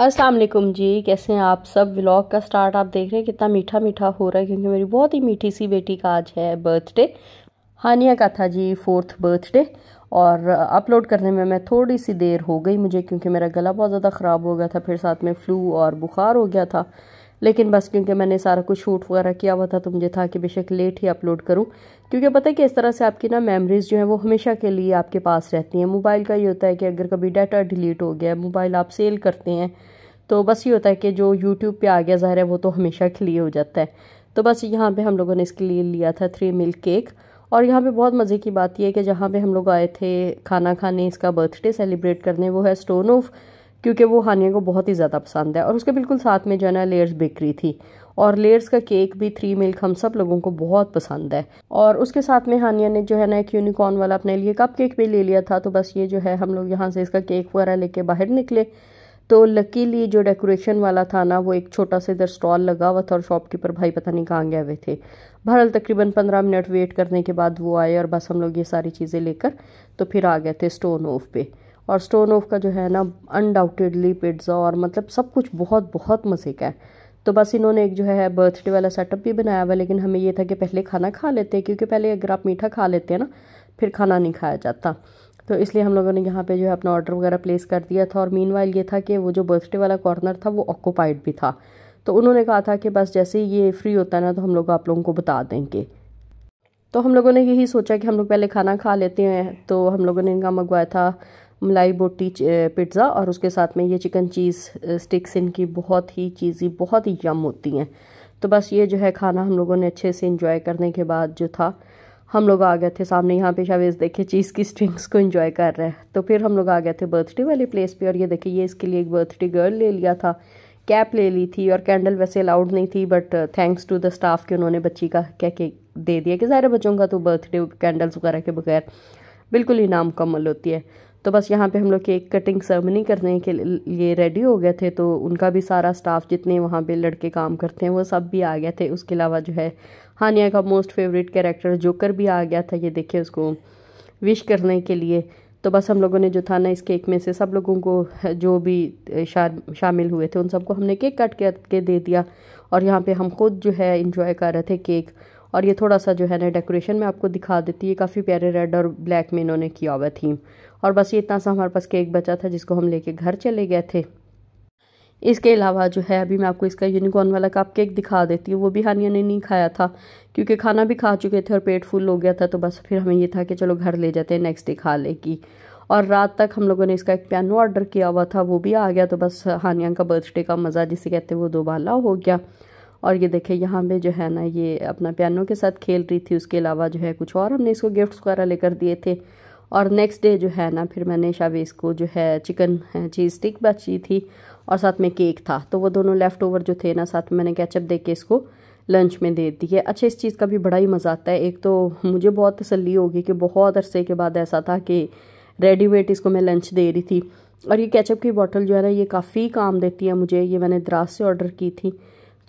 असलम जी कैसे हैं आप सब व्लॉग का स्टार्ट आप देख रहे हैं कितना मीठा मीठा हो रहा है क्योंकि मेरी बहुत ही मीठी सी बेटी का आज है बर्थडे हानिया का था जी फोर्थ बर्थडे और अपलोड करने में मैं थोड़ी सी देर हो गई मुझे क्योंकि मेरा गला बहुत ज़्यादा ख़राब हो गया था फिर साथ में फ़्लू और बुखार हो गया था लेकिन बस क्योंकि मैंने सारा कुछ शूट वगैरह किया हुआ था तो मुझे था कि बेशक लेट ही अपलोड करूँ क्योंकि पता है कि इस तरह से आपकी ना मेमोरीज़ जो है वो हमेशा के लिए आपके पास रहती हैं मोबाइल का ये होता है कि अगर कभी डाटा डिलीट हो गया मोबाइल आप सेल करते हैं तो बस ये होता है कि जो यूट्यूब पर आ गया ज़ाहिर है वो तो हमेशा के लिए हो जाता है तो बस यहाँ पर हम लोगों ने इसके लिए लिया था थ्री मिल्क केक और यहाँ पे बहुत मज़े की बात यह है कि जहाँ पे हम लोग आए थे खाना खाने इसका बर्थडे सेलिब्रेट करने वो है स्टोन ऑफ क्योंकि वो हानिया को बहुत ही ज़्यादा पसंद है और उसके बिल्कुल साथ में जो है ना लेयर्स बेकरी थी और लेयर्स का केक भी थ्री मिल्क हम सब लोगों को बहुत पसंद है और उसके साथ में हानिया ने जो है ना एक यूनिकॉर्न वाला अपने लिए कप केक भी ले लिया था तो बस ये जो है हम लोग यहाँ से इसका केक वगैरह लेके बाहर निकले तो लकीली जो डेकोरेशन वाला था ना वो एक छोटा सा इधर स्टॉल लगा हुआ था और शॉपकीपर भाई पता नहीं कहाँ गए हुए थे बहरहाल तकरीबन पंद्रह मिनट वेट करने के बाद वो आए और बस हम लोग ये सारी चीज़ें लेकर तो फिर आ गए थे स्टोन ऑफ पे और स्टोन ऑफ का जो है ना अनडाउटेडली पिज्ज़ा और मतलब सब कुछ बहुत बहुत मज़े का है तो बस इन्होंने एक जो है बर्थडे वाला सेटअप भी बनाया हुआ लेकिन हमें ये था कि पहले खाना खा लेते हैं क्योंकि पहले अगर आप मीठा खा लेते हैं ना फिर खाना नहीं खाया जाता तो इसलिए हम लोगों ने यहाँ पे जो है अपना ऑर्डर वगैरह प्लेस कर दिया था और मीन ये था कि वो जो बर्थडे वाला कॉर्नर था वो ऑक्यूपाइड भी था तो उन्होंने कहा था कि बस जैसे ही ये फ्री होता है ना तो हम लोग आप लोगों को बता देंगे तो हम लोगों ने यही सोचा कि हम लोग पहले खाना खा लेते हैं तो हम लोगों ने इनका मंगवाया था मलाई बोटी पिज़्ज़ा और उसके साथ में ये चिकन चीज़ स्टिक्स इनकी बहुत ही चीज़ी बहुत ही यम होती हैं तो बस ये जो है खाना हम लोगों ने अच्छे से इंजॉय करने के बाद जो था हम लोग आ गए थे सामने यहाँ पे शावेज़ देखे चीज़ की स्ट्रिंग्स को एंजॉय कर रहे हैं तो फिर हम लोग आ गए थे बर्थडे वाले प्लेस पे और ये देखिए ये इसके लिए एक बर्थडे गर्ल ले लिया था कैप ले ली थी और कैंडल वैसे अलाउड नहीं थी but thanks to the staff के उन्होंने बच्ची का क्या के दे दिया कि सारे बच्चों का तो बर्थडे कैंडल्स वगैरह के बगैर बिल्कुल ही नाम मुकम्मल होती है तो बस यहाँ पे हम लोग केक कटिंग सेरेमनी करने के लिए रेडी हो गए थे तो उनका भी सारा स्टाफ जितने वहाँ पे लड़के काम करते हैं वो सब भी आ गए थे उसके अलावा जो है हानिया का मोस्ट फेवरेट कैरेक्टर जोकर भी आ गया था ये देखे उसको विश करने के लिए तो बस हम लोगों ने जो था ना इस केक में से सब लोगों को जो भी शा, शामिल हुए थे उन सबको हमने केक कट करके दे दिया और यहाँ पे हम खुद जो है इंजॉय कर रहे थे केक और ये थोड़ा सा जो है ना डेकोरेशन में आपको दिखा देती है काफ़ी प्यारे रेड और ब्लैक में इन्होंने किया हुआ थीम और बस ये इतना सा हमारे पास केक बचा था जिसको हम लेके घर चले गए थे इसके अलावा जो है अभी मैं आपको इसका यूनिकॉर्न वाला कप केक दिखा देती हूँ वो भी हानिया ने नहीं खाया था क्योंकि खाना भी खा चुके थे और पेट फुल हो गया था तो बस फिर हमें ये था कि चलो घर ले जाते हैं नेक्स्ट डे खा लेगी और रात तक हम लोगों ने इसका एक पियानो ऑर्डर किया हुआ था वो भी आ गया तो बस हानिया का बर्थडे का मज़ा जिसे कहते हैं वो दोबाला हो गया और ये देखें यहाँ पे जो है ना ये अपना पियानो के साथ खेल रही थी उसके अलावा जो है कुछ और हमने इसको गिफ्ट्स वगैरह लेकर दिए थे और नेक्स्ट डे जो है ना फिर मैंने शावेज़ को जो है चिकन चीज़ स्टिक बची थी और साथ में केक था तो वो दोनों लेफ़्ट ओवर जो थे ना साथ में मैंने कैचअप दे के इसको लंच में दे दिए अच्छा इस चीज़ का भी बड़ा ही मज़ा आता है एक तो मुझे बहुत तसली होगी कि बहुत अरसे के बाद ऐसा था कि रेडीमेड इसको मैं लंच दे रही थी और ये कैचअप की बॉटल जो है ना ये काफ़ी काम देती है मुझे ये मैंने द्रास से ऑर्डर की थी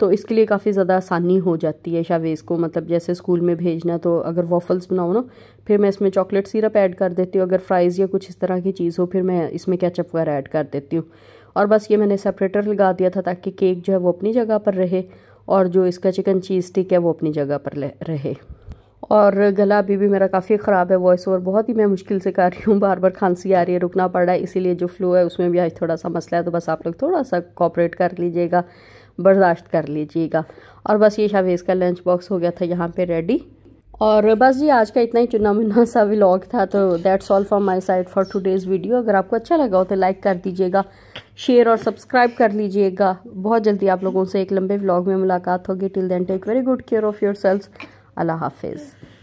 तो इसके लिए काफ़ी ज़्यादा आसानी हो जाती है शावेज़ को मतलब जैसे स्कूल में भेजना तो अगर वॉफल्स बनाओ ना फिर मैं इसमें चॉकलेट सिरप ऐड कर देती हूँ अगर फ्राइज़ या कुछ इस तरह की चीज़ हो फिर मैं इसमें कैचअप वगैरह ऐड कर देती हूँ और बस ये मैंने सेपरेटर लगा दिया था ताकि केक जो है वो अपनी जगह पर रहे और जो इसका चिकन चीज़ स्टिक है वो अपनी जगह पर रहे और गला अभी भी मेरा काफ़ी ख़राब है वॉइस ओवर बहुत ही मैं मुश्किल से कर रही हूँ बार बार खांसी आ रही है रुकना पड़ रहा है इसीलिए जो फ्लू है उसमें भी आज थोड़ा सा मसला है तो बस आप लोग थोड़ा सा कॉपरेट कर लीजिएगा बर्दाश्त कर लीजिएगा और बस ये शावेज़ का लंच बॉक्स हो गया था यहाँ पे रेडी और बस जी आज का इतना ही चुना मुन्ना सा व्लॉग था तो that's all from my side for two days video अगर आपको अच्छा लगा हो तो लाइक कर दीजिएगा शेयर और सब्सक्राइब कर लीजिएगा बहुत जल्दी आप लोगों से एक लंबे व्लॉग में मुलाकात होगी till then take very good care of yourself Allah हाफिज़